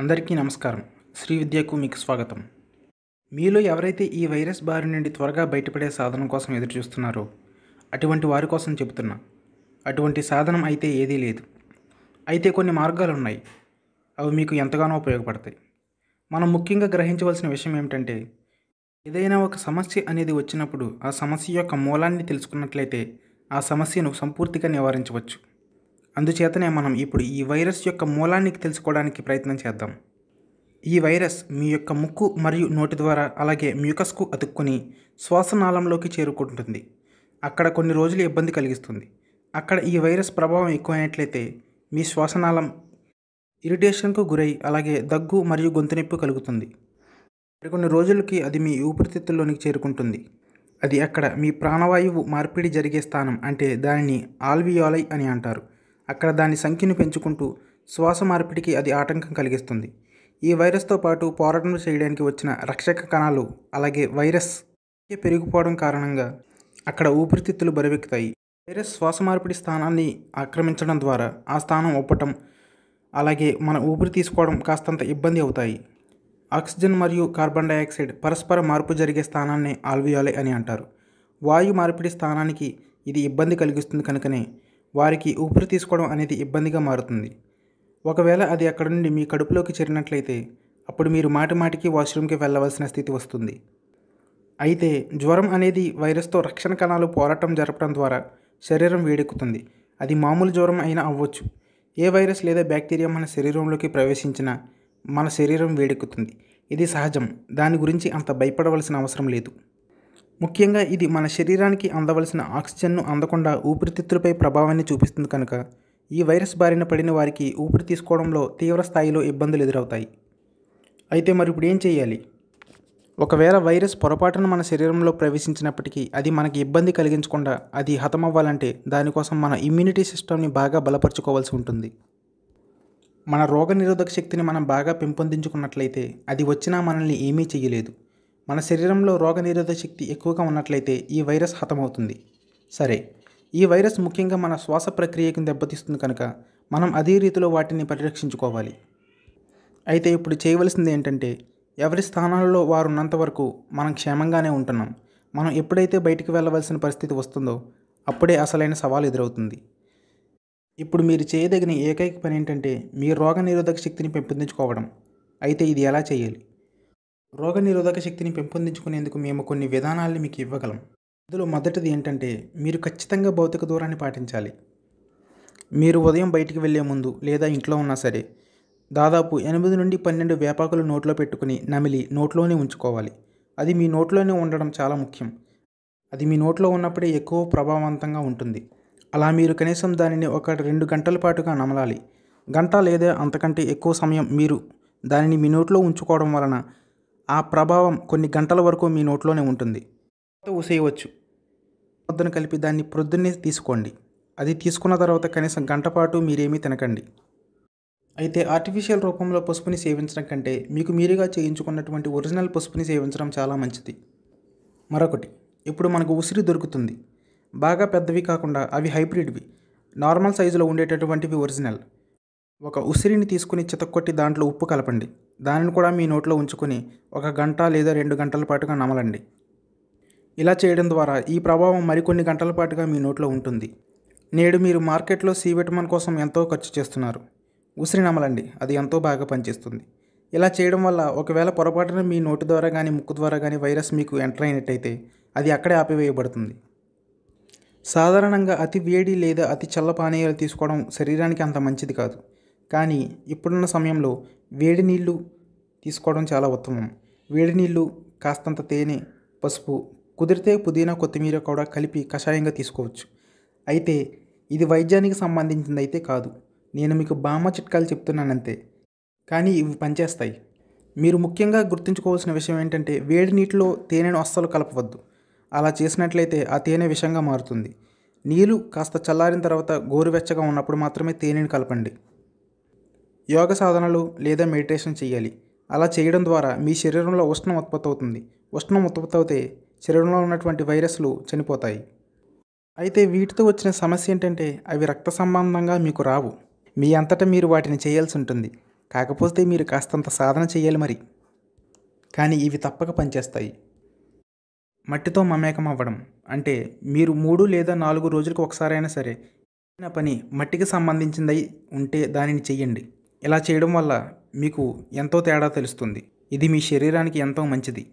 అందరికీ నమస్కారం శ్రీ విద్యకు మీకు స్వాగతం మీలో ఎవరైతే ఈ వైరస్ బారి నుండి త్వరగా బయటపడే సాధనం కోసం ఎదురుచూస్తున్నారో అటువంటి వారి కోసం చెబుతున్నా అటువంటి సాధనం అయితే ఏదీ లేదు అయితే కొన్ని మార్గాలు ఉన్నాయి అవి మీకు ఎంతగానో ఉపయోగపడతాయి మనం ముఖ్యంగా గ్రహించవలసిన విషయం ఏమిటంటే ఏదైనా ఒక సమస్య అనేది వచ్చినప్పుడు ఆ సమస్య యొక్క మూలాన్ని తెలుసుకున్నట్లయితే ఆ సమస్యను సంపూర్తిగా నివారించవచ్చు అందుచేతనే మనం ఇప్పుడు ఈ వైరస్ యొక్క మూలాన్ని తెలుసుకోవడానికి ప్రయత్నం చేద్దాం ఈ వైరస్ మీ యొక్క ముక్కు మరియు నోటి ద్వారా అలాగే మ్యూకస్కు అతుక్కుని శ్వాసనాళంలోకి చేరుకుంటుంది అక్కడ కొన్ని రోజులు ఇబ్బంది కలిగిస్తుంది అక్కడ ఈ వైరస్ ప్రభావం ఎక్కువైనట్లయితే మీ శ్వాసనాళం ఇరిటేషన్కు గురై అలాగే దగ్గు మరియు గొంతు నొప్పి కలుగుతుంది మరికొన్ని రోజులకి అది మీ ఊపిరితిత్తుల్లోనికి చేరుకుంటుంది అది అక్కడ మీ ప్రాణవాయువు మార్పిడి జరిగే స్థానం అంటే దానిని ఆల్వియోలై అని అంటారు అక్కడ దాని సంఖ్యను పెంచుకుంటూ శ్వాస మార్పిడికి అది ఆటంకం కలిగిస్తుంది ఈ వైరస్తో పాటు పోరాటం చేయడానికి వచ్చిన రక్షక కణాలు అలాగే వైరస్ పెరిగిపోవడం కారణంగా అక్కడ ఊపిరితిత్తులు బరివెక్కుతాయి వైరస్ శ్వాస మార్పిడి స్థానాన్ని ఆక్రమించడం ద్వారా ఆ స్థానం ఒప్పటం అలాగే మన ఊపిరి తీసుకోవడం కాస్తంత ఇబ్బంది అవుతాయి ఆక్సిజన్ మరియు కార్బన్ డైఆక్సైడ్ పరస్పర మార్పు జరిగే స్థానాన్ని ఆల్వియాలే అని అంటారు వాయు మార్పిడి స్థానానికి ఇది ఇబ్బంది కలిగిస్తుంది కనుకనే వారికి ఊపిరి తీసుకోవడం అనేది ఇబ్బందిగా మారుతుంది ఒకవేళ అది అక్కడ నుండి మీ కడుపులోకి చేరినట్లయితే అప్పుడు మీరు మాటిమాటికి వాష్రూమ్కి వెళ్ళవలసిన స్థితి వస్తుంది అయితే జ్వరం అనేది వైరస్తో రక్షణ కణాలు పోరాటం జరపడం ద్వారా శరీరం వేడెక్కుతుంది అది మామూలు జ్వరం అయినా అవ్వచ్చు ఏ వైరస్ లేదా బ్యాక్టీరియా మన శరీరంలోకి ప్రవేశించినా మన శరీరం వేడెక్కుతుంది ఇది సహజం దాని గురించి అంత భయపడవలసిన అవసరం లేదు ముఖ్యంగా ఇది మన శరీరానికి అందవలసిన ఆక్సిజన్ను అందకుండా ఊపిరితిత్తులపై ప్రభావాన్ని చూపిస్తుంది కనుక ఈ వైరస్ బారిన పడిన వారికి ఊపిరి తీసుకోవడంలో తీవ్ర స్థాయిలో ఇబ్బందులు ఎదురవుతాయి అయితే మరి ఇప్పుడు ఏం చేయాలి ఒకవేళ వైరస్ పొరపాటున మన శరీరంలో ప్రవేశించినప్పటికీ అది మనకి ఇబ్బంది కలిగించకుండా అది హతమవ్వాలంటే దానికోసం మన ఇమ్యూనిటీ సిస్టమ్ని బాగా బలపరుచుకోవాల్సి ఉంటుంది మన రోగనిరోధక శక్తిని మనం బాగా పెంపొందించుకున్నట్లయితే అది వచ్చినా మనల్ని ఏమీ చేయలేదు మన శరీరంలో రోగనిరోధక శక్తి ఎక్కువగా ఉన్నట్లయితే ఈ వైరస్ హతమవుతుంది సరే ఈ వైరస్ ముఖ్యంగా మన శ్వాస ప్రక్రియకు దెబ్బతీస్తుంది కనుక మనం అదే రీతిలో వాటిని పరిరక్షించుకోవాలి అయితే ఇప్పుడు చేయవలసింది ఏంటంటే ఎవరి స్థానాలలో వారు ఉన్నంత వరకు మనం క్షేమంగానే ఉంటున్నాం మనం ఎప్పుడైతే బయటికి వెళ్ళవలసిన పరిస్థితి వస్తుందో అప్పుడే అసలైన సవాల్ ఎదురవుతుంది ఇప్పుడు మీరు చేయదగిన ఏకైక పని ఏంటంటే మీ రోగనిరోధక శక్తిని పెంపొందించుకోవడం అయితే ఇది ఎలా చేయాలి రోగనిరోధక శక్తిని పెంపొందించుకునేందుకు మేము కొన్ని విధానాలని మీకు ఇవ్వగలం అందులో మొదటిది ఏంటంటే మీరు ఖచ్చితంగా భౌతిక దూరాన్ని పాటించాలి మీరు ఉదయం బయటికి వెళ్ళే ముందు లేదా ఇంట్లో ఉన్నా సరే దాదాపు ఎనిమిది నుండి పన్నెండు వేపాకులు నోట్లో పెట్టుకుని నమిలి నోట్లోనే ఉంచుకోవాలి అది మీ నోట్లోనే ఉండడం చాలా ముఖ్యం అది మీ నోట్లో ఉన్నప్పుడే ఎక్కువ ప్రభావవంతంగా ఉంటుంది అలా మీరు కనీసం దానిని ఒక రెండు గంటల పాటుగా నమలాలి గంట లేదా అంతకంటే ఎక్కువ సమయం మీరు దానిని మీ నోట్లో ఉంచుకోవడం వలన ఆ ప్రభావం కొన్ని గంటల వరకు మీ నోట్లోనే ఉంటుంది ఉసేయవచ్చు పొద్దున కలిపి దాన్ని ప్రొద్దున్నే తీసుకోండి అది తీసుకున్న తర్వాత కనీసం గంట పాటు మీరేమీ తినకండి అయితే ఆర్టిఫిషియల్ రూపంలో పసుపుని సేవించడం కంటే మీకు మీరుగా చేయించుకున్నటువంటి ఒరిజినల్ పసుపుని సేవించడం చాలా మంచిది మరొకటి ఇప్పుడు మనకు ఉసిరి దొరుకుతుంది బాగా పెద్దవి కాకుండా అవి హైబ్రిడ్వి నార్మల్ సైజులో ఉండేటటువంటివి ఒరిజినల్ ఒక ఉసిరిని తీసుకుని చితక్కొట్టి దాంట్లో ఉప్పు కలపండి దానిని కూడా మీ నోట్లో ఉంచుకుని ఒక గంట లేదా రెండు గంటల పాటుగా నమలండి ఇలా చేయడం ద్వారా ఈ ప్రభావం మరికొన్ని గంటల పాటుగా మీ నోట్లో ఉంటుంది నేడు మీరు మార్కెట్లో సి విటమిన్ కోసం ఎంతో ఖర్చు చేస్తున్నారు ఉసిరి నమలండి అది ఎంతో బాగా పనిచేస్తుంది ఇలా చేయడం వల్ల ఒకవేళ పొరపాటున మీ నోటి ద్వారా కానీ ముక్కు ద్వారా కానీ వైరస్ మీకు ఎంటర్ అయినట్టయితే అది అక్కడే ఆపివేయబడుతుంది సాధారణంగా అతి వేడి లేదా అతి చల్ల పానీయాలు తీసుకోవడం శరీరానికి అంత మంచిది కాదు కానీ ఇప్పుడున్న సమయంలో వేడి నీళ్ళు తీసుకోవడం చాలా ఉత్తమం వేడి నీళ్ళు కాస్తంత తేనె పసుపు కుదిరితే పుదీనా కొత్తిమీర కూడా కలిపి కషాయంగా తీసుకోవచ్చు అయితే ఇది వైద్యానికి సంబంధించింది అయితే కాదు నేను మీకు బామ్మ చిట్కాలు చెప్తున్నానంతే కానీ ఇవి పనిచేస్తాయి మీరు ముఖ్యంగా గుర్తుంచుకోవాల్సిన విషయం ఏంటంటే వేడి నీటిలో తేనెను అస్సలు కలపవద్దు అలా చేసినట్లయితే ఆ తేనె విషంగా మారుతుంది నీళ్లు కాస్త చల్లారిన తర్వాత గోరువెచ్చగా ఉన్నప్పుడు మాత్రమే తేనెని కలపండి యోగ సాధనలు లేదా మెడిటేషన్ చేయాలి అలా చేయడం ద్వారా మీ శరీరంలో ఉష్ణం ఉత్పత్తి అవుతుంది ఉష్ణం ఉత్పత్తి అవుతే శరీరంలో ఉన్నటువంటి వైరస్లు చనిపోతాయి అయితే వీటితో వచ్చిన సమస్య ఏంటంటే అవి రక్త సంబంధంగా మీకు రావు మీ అంతటా మీరు వాటిని చేయాల్సి ఉంటుంది కాకపోతే మీరు కాస్తంత సాధన చేయాలి మరి కానీ ఇవి తప్పక పనిచేస్తాయి మట్టితో మమేకం అవ్వడం అంటే మీరు మూడు లేదా నాలుగు రోజులకు ఒకసారైనా సరే నా పని మట్టికి సంబంధించిందై ఉంటే దానిని చెయ్యండి ఇలా చేయడం వల్ల మీకు ఎంతో తేడా తెలుస్తుంది ఇది మీ శరీరానికి ఎంతో మంచిది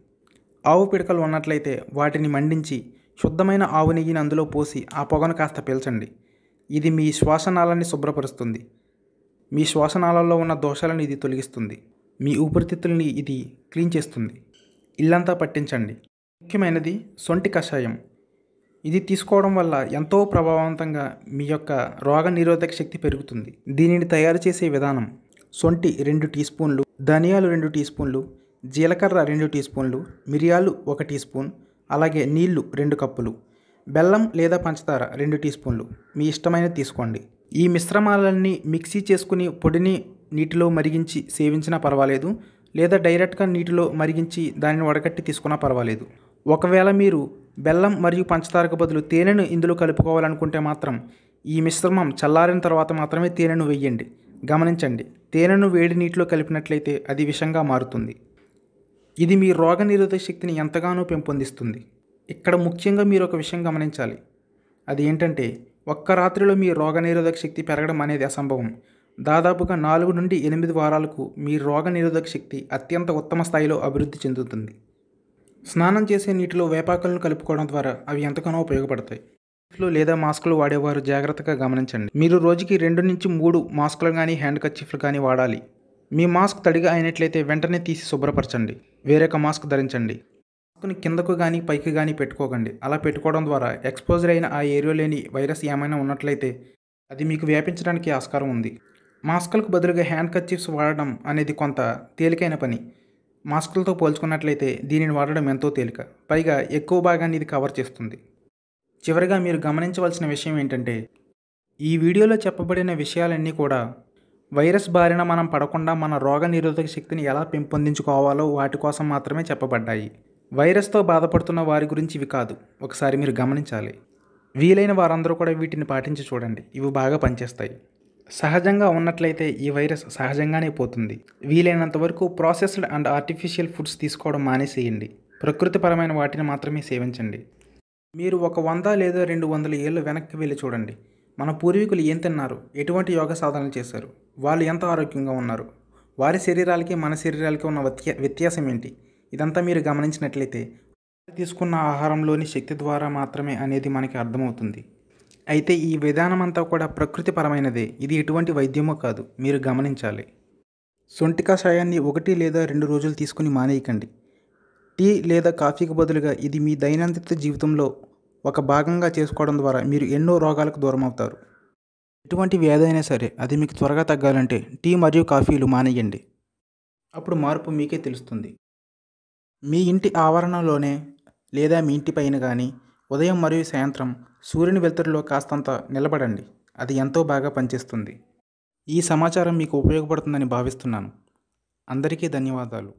ఆవు పిడకలు ఉన్నట్లయితే వాటిని మండించి శుద్ధమైన ఆవు నెయ్యిని అందులో పోసి ఆ పొగను కాస్త పీల్చండి ఇది మీ శ్వాసనాళాన్ని శుభ్రపరుస్తుంది మీ శ్వాసనాళాల్లో ఉన్న దోషాలను ఇది తొలగిస్తుంది మీ ఊపిరితిత్తుల్ని ఇది క్లీన్ చేస్తుంది ఇల్లంతా పట్టించండి ముఖ్యమైనది సొంటి కషాయం ఇది తీసుకోవడం వల్ల ఎంతో ప్రభావవంతంగా మీ యొక్క రోగ నిరోధక శక్తి పెరుగుతుంది దీనిని తయారు చేసే విధానం సొంటి రెండు టీ స్పూన్లు ధనియాలు రెండు టీ స్పూన్లు జీలకర్ర రెండు టీ స్పూన్లు మిరియాలు ఒక టీ స్పూన్ అలాగే నీళ్లు రెండు కప్పులు బెల్లం లేదా పంచదార రెండు టీ స్పూన్లు మీ ఇష్టమైన తీసుకోండి ఈ మిశ్రమాలన్నీ మిక్సీ చేసుకుని పొడిని నీటిలో మరిగించి సేవించినా పర్వాలేదు లేదా డైరెక్ట్గా నీటిలో మరిగించి దానిని వడగట్టి తీసుకున్నా పర్వాలేదు ఒకవేళ మీరు బెల్లం మరియు పంచదారకు బదులు తేనెను ఇందులో కలుపుకోవాలనుకుంటే మాత్రం ఈ మిశ్రమం చల్లారిన తర్వాత మాత్రమే తేనెను వేయండి గమనించండి తేనెను వేడి నీటిలో కలిపినట్లయితే అది విషంగా మారుతుంది ఇది మీ రోగనిరోధక శక్తిని ఎంతగానో పెంపొందిస్తుంది ఇక్కడ ముఖ్యంగా మీరు ఒక విషయం గమనించాలి అది ఏంటంటే ఒక్క రాత్రిలో మీ రోగనిరోధక శక్తి పెరగడం అనేది అసంభవం దాదాపుగా నాలుగు నుండి ఎనిమిది వారాలకు మీ రోగనిరోధక శక్తి అత్యంత ఉత్తమ స్థాయిలో అభివృద్ధి చెందుతుంది స్నానం చేసే నీటిలో వేపాకులను కలుపుకోవడం ద్వారా అవి ఎంతగానో ఉపయోగపడతాయి లో లేదా మాస్కులు వాడేవారు జాగ్రత్తగా గమనించండి మీరు రోజుకి రెండు నుంచి మూడు మాస్కులు కానీ హ్యాండ్ కర్చీఫ్లు కానీ వాడాలి మీ మాస్క్ తడిగా అయినట్లయితే వెంటనే తీసి శుభ్రపరచండి వేరొక మాస్క్ ధరించండి మాస్క్ని కిందకు కానీ పైకి కానీ పెట్టుకోకండి అలా పెట్టుకోవడం ద్వారా ఎక్స్పోజర్ అయిన ఆ ఏరియాలోని వైరస్ ఏమైనా ఉన్నట్లయితే అది మీకు వ్యాపించడానికి ఆస్కారం ఉంది మాస్కులకు బదులుగా హ్యాండ్ కర్చీఫ్స్ వాడడం అనేది కొంత తేలికైన పని మాస్కులతో పోల్చుకున్నట్లయితే దీనిని వాడడం ఎంతో తేలిక పైగా ఎక్కువ భాగాన్ని ఇది కవర్ చేస్తుంది చివరిగా మీరు గమనించవలసిన విషయం ఏంటంటే ఈ వీడియోలో చెప్పబడిన విషయాలన్నీ కూడా వైరస్ బారిన మనం పడకుండా మన రోగ నిరోధక శక్తిని ఎలా పెంపొందించుకోవాలో వాటి కోసం మాత్రమే చెప్పబడ్డాయి వైరస్తో బాధపడుతున్న వారి గురించి ఇవి కాదు ఒకసారి మీరు గమనించాలి వీలైన వారందరూ కూడా వీటిని పాటించి చూడండి ఇవి బాగా పనిచేస్తాయి సహజంగా ఉన్నట్లయితే ఈ వైరస్ సహజంగానే పోతుంది వీలైనంత వరకు ప్రాసెస్డ్ అండ్ ఆర్టిఫిషియల్ ఫుడ్స్ తీసుకోవడం మానేసేయండి ప్రకృతిపరమైన వాటిని మాత్రమే సేవించండి మీరు ఒక వంద లేదా రెండు వందల ఏళ్ళు వెనక్కి వెళ్ళి చూడండి మన పూర్వీకులు ఏం తిన్నారు ఎటువంటి యోగ సాధనలు చేశారు వాళ్ళు ఎంత ఆరోగ్యంగా ఉన్నారు వారి శరీరాలకి మన శరీరాలకి ఉన్న వ్యత్యాసం ఏంటి ఇదంతా మీరు గమనించినట్లయితే తీసుకున్న ఆహారంలోని శక్తి ద్వారా మాత్రమే అనేది మనకి అర్థమవుతుంది అయితే ఈ విధానమంతా కూడా ప్రకృతిపరమైనదే ఇది ఎటువంటి వైద్యమో కాదు మీరు గమనించాలి సొంటి కషాయాన్ని ఒకటి లేదా రెండు రోజులు తీసుకుని మానేయకండి టీ లేదా కాఫీకి బదులుగా ఇది మీ దైనందిన జీవితంలో ఒక భాగంగా చేసుకోవడం ద్వారా మీరు ఎన్నో రోగాలకు దూరం అవుతారు ఎటువంటి వ్యాధి అయినా సరే అది మీకు త్వరగా తగ్గాలంటే టీ మరియు కాఫీలు మానేయండి అప్పుడు మార్పు మీకే తెలుస్తుంది మీ ఇంటి ఆవరణలోనే లేదా మీ ఇంటిపైన కానీ ఉదయం మరియు సాయంత్రం సూర్యుని వెలుతురులో కాస్తంత నిలబడండి అది ఎంతో బాగా పనిచేస్తుంది ఈ సమాచారం మీకు ఉపయోగపడుతుందని భావిస్తున్నాను అందరికీ ధన్యవాదాలు